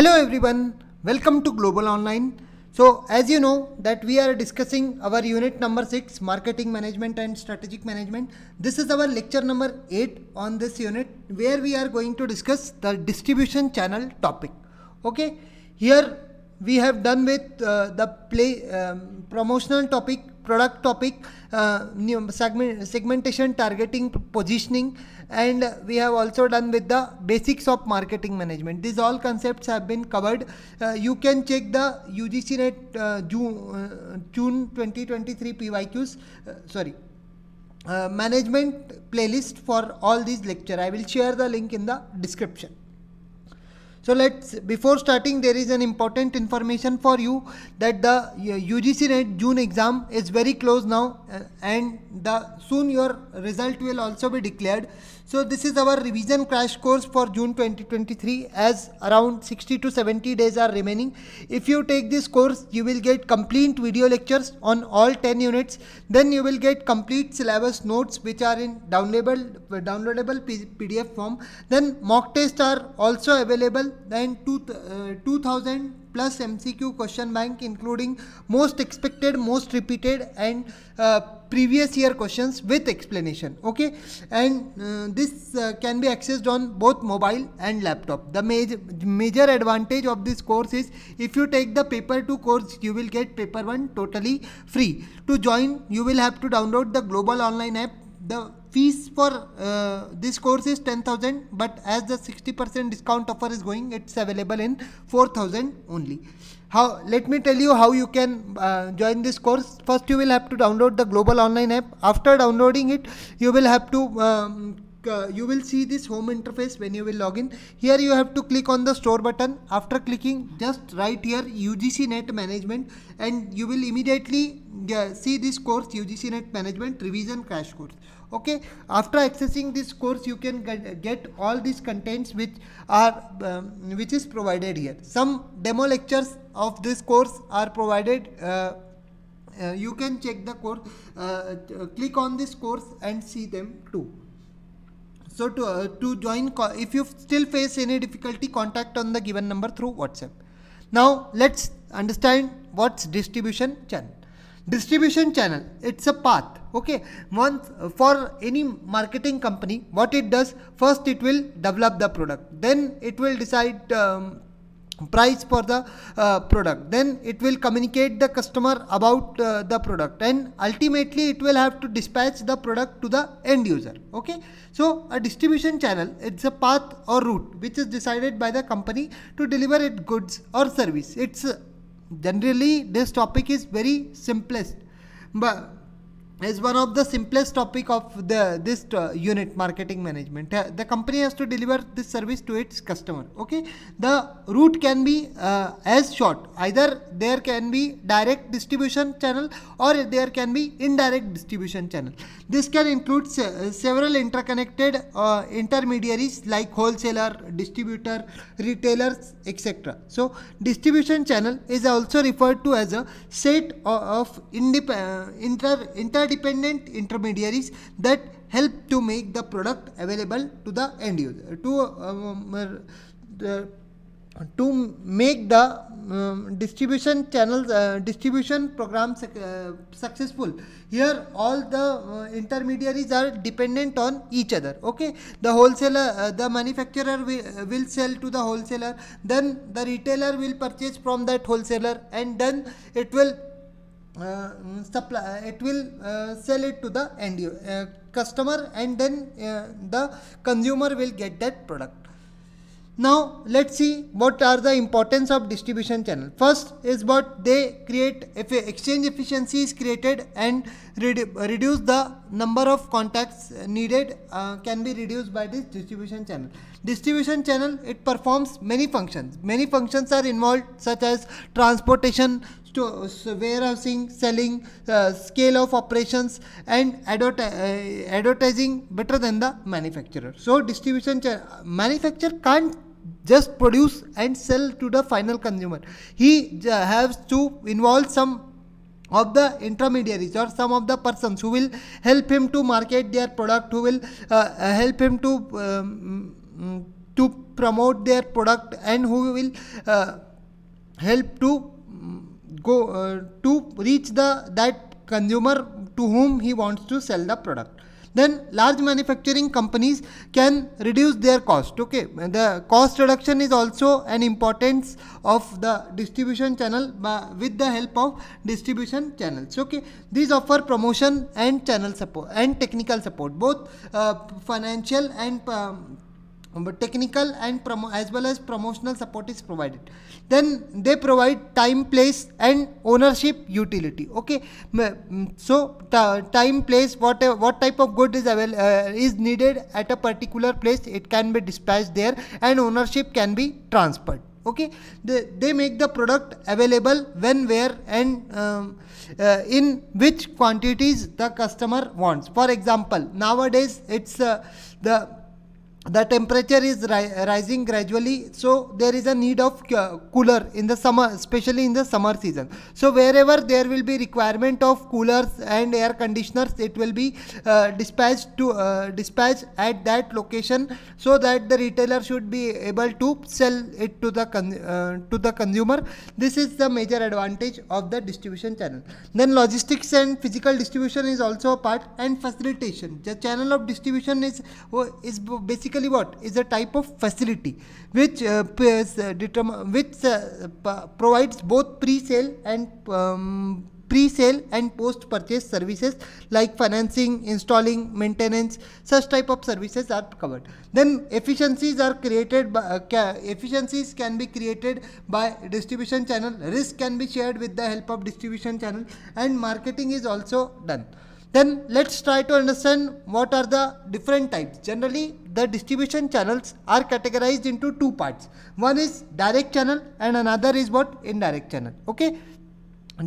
hello everyone welcome to global online so as you know that we are discussing our unit number 6 marketing management and strategic management this is our lecture number 8 on this unit where we are going to discuss the distribution channel topic okay here we have done with uh, the play um, promotional topic product topic, uh, segment, segmentation, targeting, positioning, and we have also done with the basics of marketing management. These all concepts have been covered. Uh, you can check the UGC Net uh, uh June, June 2023 PYQs, uh, sorry, uh, management playlist for all these lecture. I will share the link in the description. So let's before starting there is an important information for you that the UGC uh, NET June exam is very close now uh, and the soon your result will also be declared. So this is our revision crash course for June 2023 as around 60 to 70 days are remaining. If you take this course, you will get complete video lectures on all 10 units. Then you will get complete syllabus notes which are in downloadable, downloadable PDF form. Then mock tests are also available. Then uh, 2000 plus MCQ question bank including most expected, most repeated and uh, previous year questions with explanation. Okay, and uh, this uh, can be accessed on both mobile and laptop. The major, major advantage of this course is if you take the paper 2 course, you will get paper 1 totally free. To join, you will have to download the global online app the fees for uh, this course is 10,000 but as the 60% discount offer is going it's available in 4,000 only. How let me tell you how you can uh, join this course. First you will have to download the global online app. After downloading it you will have to um, uh, you will see this home interface when you will log in here you have to click on the store button after clicking just right here UGC net management and you will immediately uh, see this course UGC net management revision crash course okay after accessing this course you can get, get all these contents which are um, which is provided here some demo lectures of this course are provided uh, uh you can check the course uh, uh, click on this course and see them too so to, uh, to join, if you still face any difficulty, contact on the given number through WhatsApp. Now let's understand what's distribution channel. Distribution channel, it's a path. Okay, once uh, for any marketing company, what it does, first it will develop the product, then it will decide um, price for the uh, product then it will communicate the customer about uh, the product and ultimately it will have to dispatch the product to the end user okay so a distribution channel it's a path or route which is decided by the company to deliver its goods or service it's uh, generally this topic is very simplest but is one of the simplest topic of the this uh, unit marketing management uh, the company has to deliver this service to its customer okay the route can be uh, as short either there can be direct distribution channel or there can be indirect distribution channel this can include uh, several interconnected intermediaries like wholesaler distributor retailers etc so distribution channel is also referred to as a set of, of inter, inter dependent intermediaries that help to make the product available to the end user to um, uh, the, to make the um, distribution channels uh, distribution programs uh, successful here all the uh, intermediaries are dependent on each other okay the wholesaler uh, the manufacturer will, uh, will sell to the wholesaler then the retailer will purchase from that wholesaler and then it will uh, mm, supply uh, it will uh, sell it to the end customer and then the consumer will get that product now let's see what are the importance of distribution channel. First is what they create if exchange efficiency is created and reduce the number of contacts needed uh, can be reduced by this distribution channel. Distribution channel it performs many functions. Many functions are involved such as transportation, uh, warehousing, selling, uh, scale of operations and uh, advertising better than the manufacturer. So distribution manufacturer can't just produce and sell to the final consumer. He uh, has to involve some of the intermediaries or some of the persons who will help him to market their product, who will uh, uh, help him to um, mm, to promote their product and who will help to go uh, to reach the that consumer to whom he wants to sell the product then large manufacturing companies can reduce their cost okay the cost reduction is also an importance of the distribution channel uh, with the help of distribution channels okay these offer promotion and channel support and technical support both uh, financial and um, technical and as well as promotional support is provided then they provide time place and ownership utility okay so time place what what type of good is available uh, is needed at a particular place it can be dispatched there and ownership can be transferred okay they, they make the product available when where and um, uh, in which quantities the customer wants for example nowadays it's uh, the the temperature is ri rising gradually so there is a need of cooler in the summer especially in the summer season so wherever there will be requirement of coolers and air conditioners it will be uh, dispatched to uh, dispatch at that location so that the retailer should be able to sell it to the uh, to the consumer this is the major advantage of the distribution channel then logistics and physical distribution is also a part and facilitation the channel of distribution is is basically basically what is a type of facility which uh, uh which uh, provides both pre-sale and um, pre-sale and post-purchase services like financing, installing, maintenance, such type of services are covered. Then efficiencies are created by, uh, ca efficiencies can be created by distribution channel, risk can be shared with the help of distribution channel and marketing is also done. Then let's try to understand what are the different types. Generally, the distribution channels are categorized into two parts. One is direct channel and another is what? Indirect channel. Okay.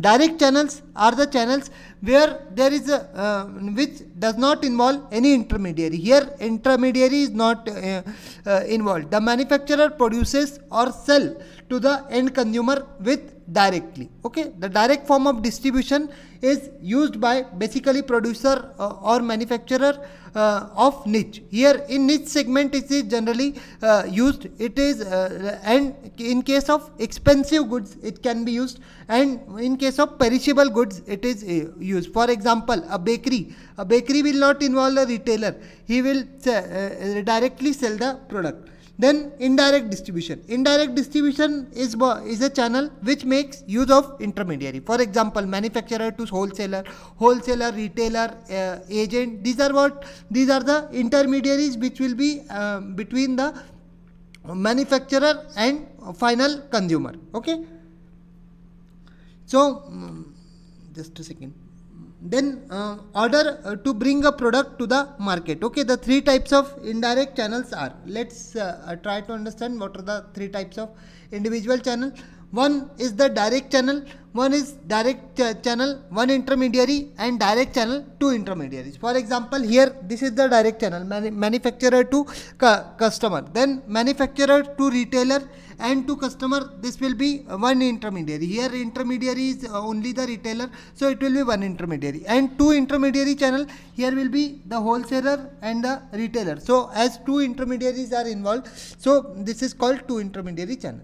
Direct channels are the channels where there is a, uh, which does not involve any intermediary. Here intermediary is not uh, uh, involved. The manufacturer produces or sell to the end consumer with directly okay the direct form of distribution is used by basically producer uh, or manufacturer uh, of niche here in niche segment it is generally uh, used it is uh, and in case of expensive goods it can be used and in case of perishable goods it is uh, used for example a bakery a bakery will not involve a retailer he will uh, directly sell the product then indirect distribution. Indirect distribution is, is a channel which makes use of intermediary. For example, manufacturer to wholesaler, wholesaler, retailer, uh, agent. These are what these are the intermediaries which will be uh, between the manufacturer and final consumer. Okay. So, mm, just a second then uh, order uh, to bring a product to the market okay the three types of indirect channels are let's uh, uh try to understand what are the three types of individual channel one is the direct channel, one is direct ch channel, one intermediary and direct channel, two intermediaries. For example, here this is the direct channel, man manufacturer to customer, then manufacturer to retailer and to customer this will be one intermediary. Here intermediary is only the retailer, so it will be one intermediary and two intermediary channel here will be the wholesaler and the retailer. So as two intermediaries are involved, so this is called two intermediary channel.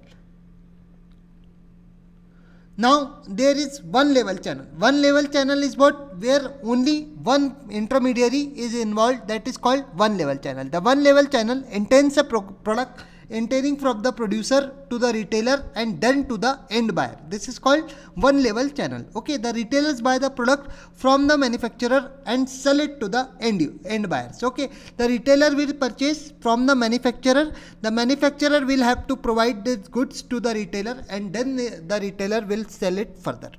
Now there is one level channel. One level channel is what? Where only one intermediary is involved that is called one level channel. The one level channel intends a pro product entering from the producer to the retailer and then to the end buyer. This is called one level channel. Okay, the retailers buy the product from the manufacturer and sell it to the end, end buyers. Okay, the retailer will purchase from the manufacturer. The manufacturer will have to provide the goods to the retailer and then the, the retailer will sell it further.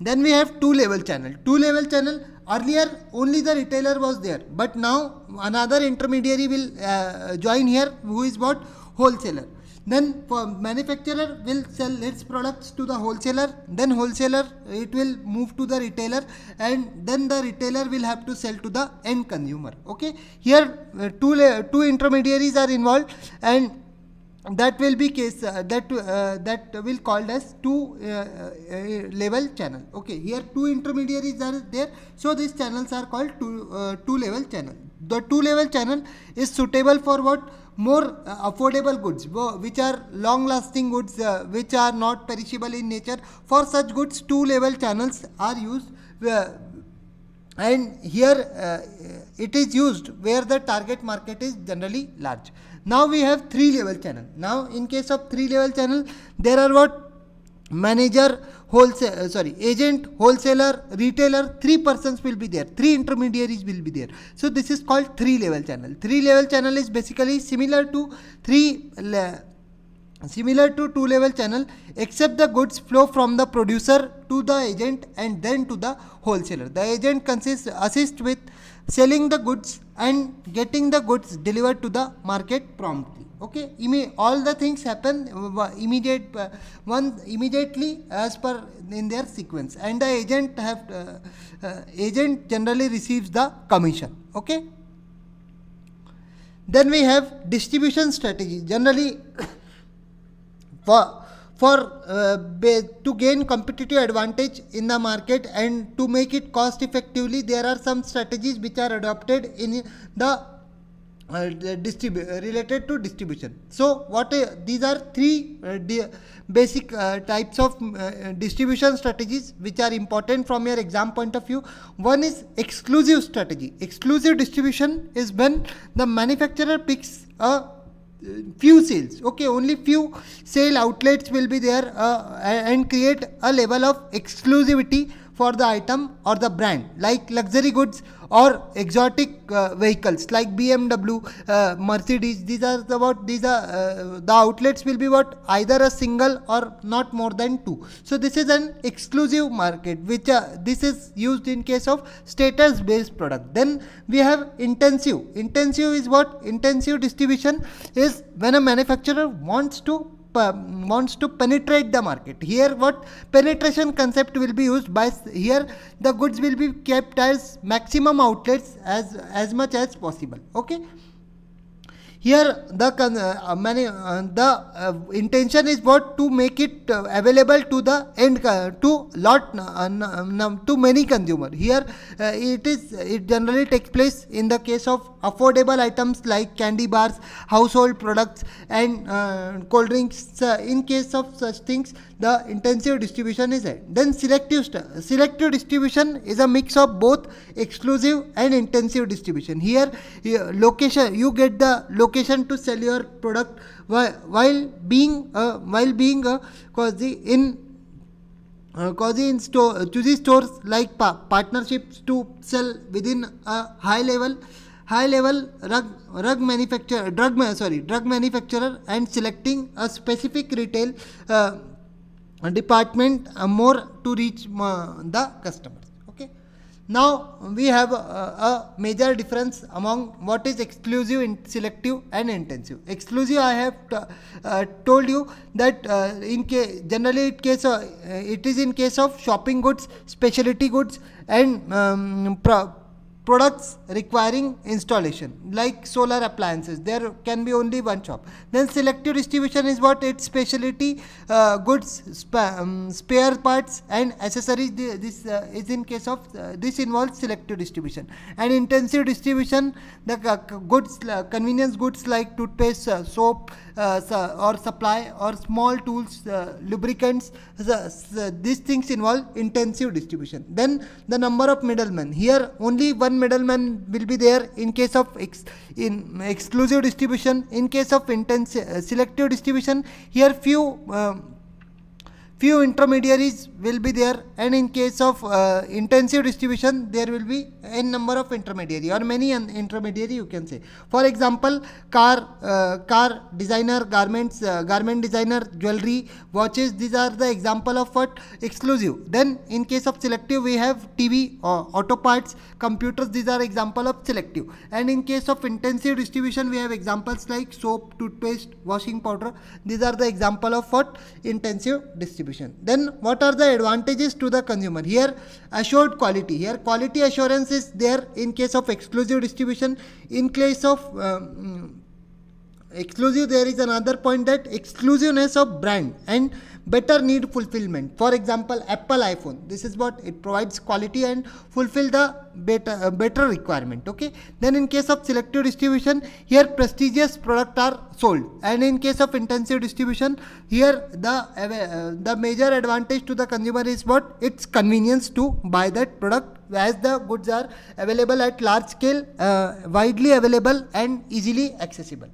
Then we have two level channel. Two level channel earlier only the retailer was there but now another intermediary will uh, join here who is what wholesaler then manufacturer will sell its products to the wholesaler then wholesaler it will move to the retailer and then the retailer will have to sell to the end consumer okay here uh, two uh, two intermediaries are involved and that will be case uh, that uh, that will called as two uh, uh, uh, level channel okay here two intermediaries are there so these channels are called two uh, two level channel the two level channel is suitable for what more affordable goods which are long lasting goods which are not perishable in nature for such goods two level channels are used and here it is used where the target market is generally large now we have three level channel. Now in case of three level channel, there are what manager, wholesale, uh, sorry, agent, wholesaler, retailer, three persons will be there, three intermediaries will be there. So this is called three level channel. Three level channel is basically similar to three similar to two level channel except the goods flow from the producer to the agent and then to the wholesaler the agent consists assist with selling the goods and getting the goods delivered to the market promptly okay Imme all the things happen uh, uh, immediate uh, one immediately as per in their sequence and the agent have uh, uh, agent generally receives the commission okay then we have distribution strategy generally for for uh, to gain competitive advantage in the market and to make it cost effectively there are some strategies which are adopted in the uh, uh related to distribution so what uh, these are three uh, basic uh, types of distribution strategies which are important from your exam point of view one is exclusive strategy exclusive distribution is when the manufacturer picks a few sales okay only few sale outlets will be there uh, and create a level of exclusivity for the item or the brand like luxury goods or exotic uh, vehicles like BMW, uh, Mercedes. These are the, what these are uh, the outlets will be what either a single or not more than two. So this is an exclusive market which uh, this is used in case of status based product. Then we have intensive. Intensive is what intensive distribution is when a manufacturer wants to uh, wants to penetrate the market. Here what penetration concept will be used by here the goods will be kept as maximum outlets as as much as possible. Okay. Here the uh, many, uh, the uh, intention is what to make it uh, available to the end uh, to lot uh, um, to many consumer. Here it is it generally takes place in the case of affordable items like candy bars, household products, and cold drinks. in case of such things, the intensive distribution is at. Then selective selective distribution is a mix of both exclusive and intensive distribution. Here, here location you get the location location to sell your product while being uh, while being a quasi in uh, quasi in store uh, choosing stores like pa partnerships to sell within a high level high level rug rug manufacturer drug sorry drug manufacturer and selecting a specific retail uh, department uh, more to reach uh, the customer now we have a, a, major difference among what is exclusive, selective and intensive. Exclusive I have uh, told you that uh, in case, generally it, case, uh, it is in case of shopping goods, specialty goods and um, products requiring installation like solar appliances there can be only one shop then selective distribution is what its specialty uh, goods um, spare parts and accessories this uh, is in case of uh, this involves selective distribution and intensive distribution the uh, goods uh, convenience goods like toothpaste uh, soap uh, or supply or small tools, uh, lubricants, these things involve intensive distribution. Then the number of middlemen. Here only one middleman will be there in case of ex in exclusive distribution. In case of intensive uh, selective distribution, here few few intermediaries will be there and in case of uh, intensive distribution there will be n number of intermediary or many intermediary you can say for example car uh, car designer garments uh, garment designer jewelry watches these are the example of what exclusive then in case of selective we have tv or uh, auto parts computers these are example of selective and in case of intensive distribution we have examples like soap toothpaste washing powder these are the example of what intensive distribution distribution. Then what are the advantages to the consumer? Here assured quality. Here quality assurance is there in case of exclusive distribution. In case of um, mm, exclusive there is another point that exclusiveness of brand and better need fulfillment. For example, Apple iPhone. This is what it provides quality and fulfill the better, uh, better requirement. Okay. Then in case of selective distribution, here prestigious product are sold. And in case of intensive distribution, here the, uh, the major advantage to the consumer is what? It's convenience to buy that product as the goods are available at large scale, uh, widely available and easily accessible.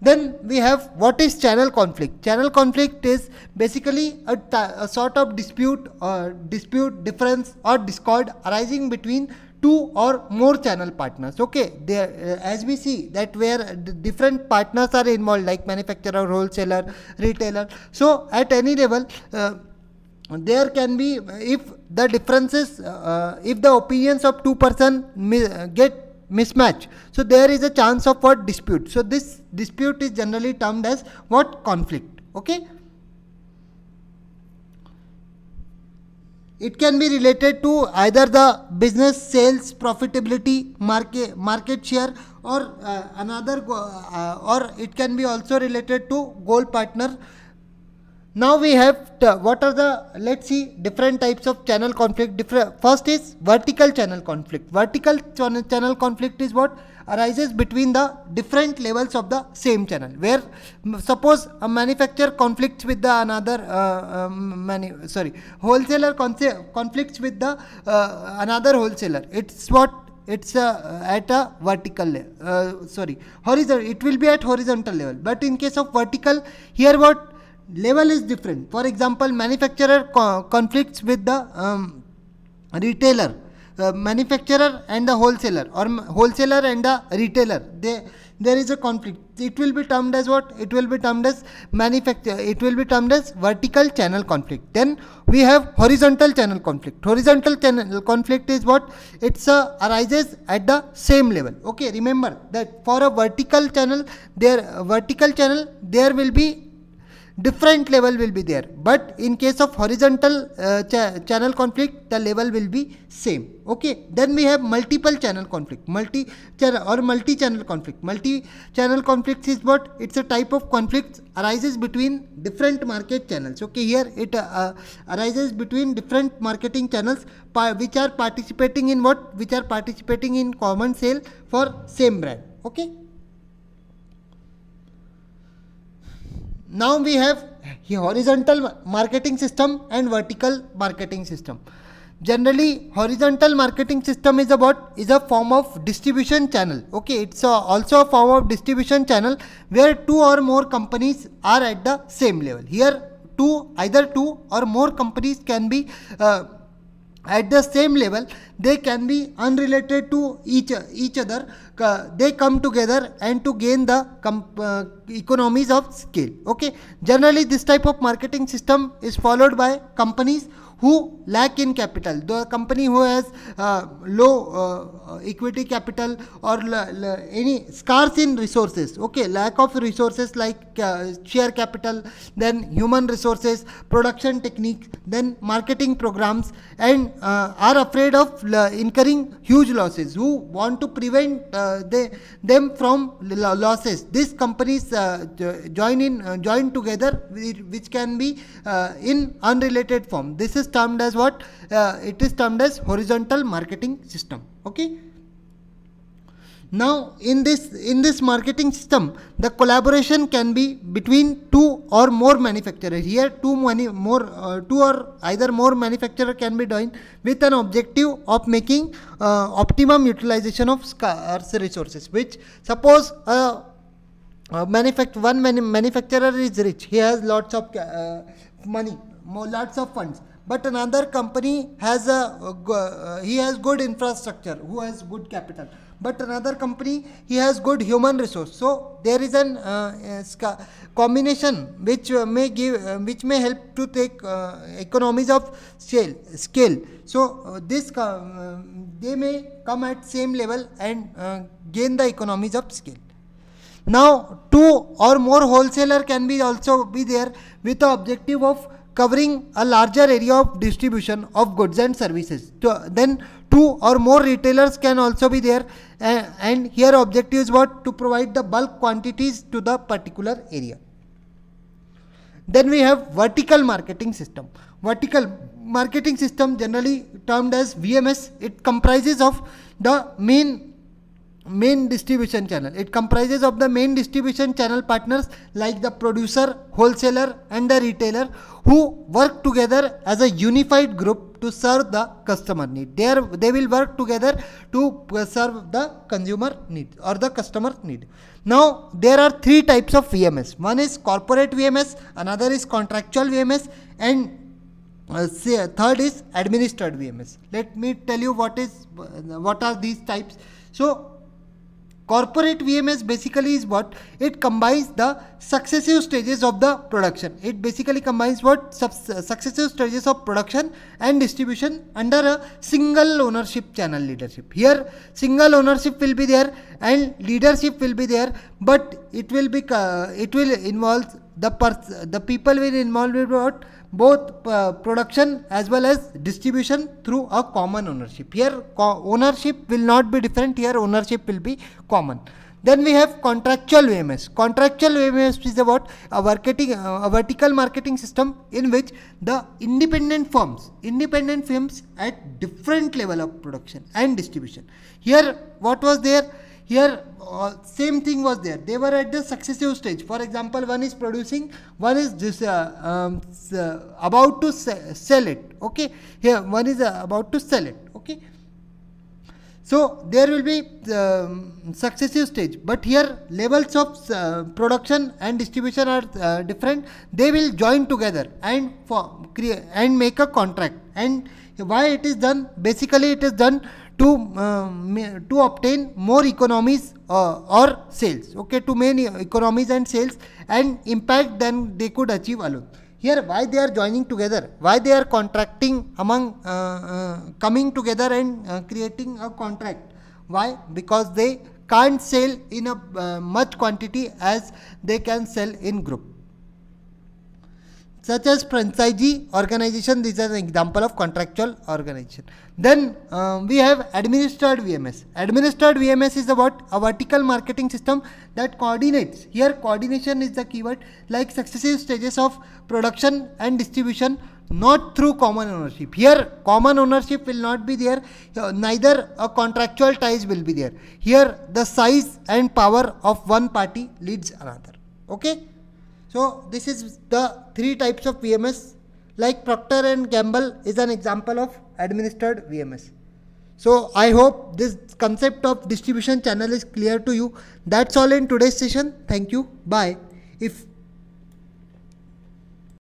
Then we have what is channel conflict? Channel conflict is basically a, a sort of dispute or dispute, difference or discord arising between two or more channel partners. Okay, there, uh, as we see that where different partners are involved like manufacturer, wholesaler, retailer. So at any level, uh, there can be if the differences uh, uh if the opinions of two person uh, get mismatch. So there is a chance of what dispute. So this dispute is generally termed as what conflict. Okay. It can be related to either the business sales profitability market market share or uh, another uh, or it can be also related to goal partner now we have what are the let's see different types of channel conflict. Different first is vertical channel conflict. Vertical ch channel conflict is what arises between the different levels of the same channel. Where suppose a manufacturer conflicts with the another uh, um, sorry wholesaler conflicts with the uh, another wholesaler. It's what it's uh, at a vertical level. Uh, sorry horizontal. It will be at horizontal level. But in case of vertical, here what level is different. For example, manufacturer co conflicts with the um, retailer, uh, manufacturer and the wholesaler, or wholesaler and the retailer. They there is a conflict. It will be termed as what? It will be termed as manufacture. It will be termed as vertical channel conflict. Then we have horizontal channel conflict. Horizontal channel conflict is what? It's uh, arises at the same level. Okay, remember that for a vertical channel, there vertical channel there will be different level will be there but in case of horizontal uh, cha channel conflict the level will be same okay then we have multiple channel conflict multi channel or multi channel conflict multi channel conflicts is what it's a type of conflict arises between different market channels okay here it uh, uh, arises between different marketing channels which are participating in what which are participating in common sale for same brand okay Now we have horizontal marketing system and vertical marketing system. Generally, horizontal marketing system is about is a form of distribution channel. Okay, it's a, also a form of distribution channel where two or more companies are at the same level. Here, two either two or more companies can be uh, at the same level they can be unrelated to each each other they come together and to gain the uh, economies of scale okay generally this type of marketing system is followed by companies who lack in capital. The company who has uh, low uh, uh equity capital or any scarce in resources, okay, lack of resources like uh, share capital, then human resources, production technique, then marketing programs and uh, are afraid of incurring huge losses, who want to prevent they, them from losses. These companies join in, join together which can be in unrelated form. This is termed as what? Uh, it is termed as horizontal marketing system. Okay. Now, in this, in this marketing system, the collaboration can be between two or more manufacturers. Here, two, many, more, uh, two or either more manufacturer can be done with an objective of making uh, optimum utilization of scarce resources. Which suppose uh, uh, manufact one manufacturer is rich, he has lots of uh, money, more, lots of funds but another company has a uh, he has good infrastructure who has good capital but another company he has good human resource so there is an uh, combination which uh, may give which may help to take economies of scale scale so this they may come at same level and gain the economies of scale now two or more wholesaler can be also be there with the objective of covering a larger area of distribution of goods and services. To, then two or more retailers can also be there uh, and here objective is what to provide the bulk quantities to the particular area. Then we have vertical marketing system. Vertical marketing system generally termed as VMS. It comprises of the main main distribution channel. It comprises of the main distribution channel partners like the producer, wholesaler and the retailer who work together as a unified group to serve the customer need. They, they will work together to serve the consumer need or the customer need. Now there are three types of VMS. One is corporate VMS, another is contractual VMS and uh, third is administered VMS. Let me tell you what is uh, what are these types. So Corporate VMS basically is what? It combines the successive stages of the production. It basically combines what? successive stages of production and distribution under a single ownership channel leadership. Here, single ownership will be there and leadership will be there, but it will be, uh, it will involve the, the people will involve with what? both uh, production as well as distribution through a common ownership. Here co ownership will not be different, here ownership will be common. Then we have contractual VMS. Contractual VMS is about a, marketing, a vertical marketing system in which the independent firms, independent firms at different level of production and distribution. Here what was there? Here, uh, same thing was there. They were at the successive stage. For example, one is producing, one is just uh, um, uh, about to se sell it. Okay, here one is uh, about to sell it. Okay. So there will be um, successive stage, but here levels of uh, production and distribution are uh, different. They will join together and for create and make a contract. And why it is done? Basically, it is done to, um, to obtain more economies uh, or sales, okay, to many economies and sales and impact than they could achieve alone. Here why they are joining together, why they are contracting among, uh, uh coming together and uh, creating a contract. Why? Because they can't sell in a uh, much quantity as they can sell in group such as franchisee organization. These are an example of contractual organization. Then uh, we have administered VMS. Administered VMS is about a vertical marketing system that coordinates. Here coordination is the keyword like successive stages of production and distribution not through common ownership. Here common ownership will not be there, neither a contractual ties will be there. Here the size and power of one party leads another. Okay. So this is the three types of VMS like Procter and Gamble is an example of administered VMS. So I hope this concept of distribution channel is clear to you. That's all in today's session. Thank you. Bye. If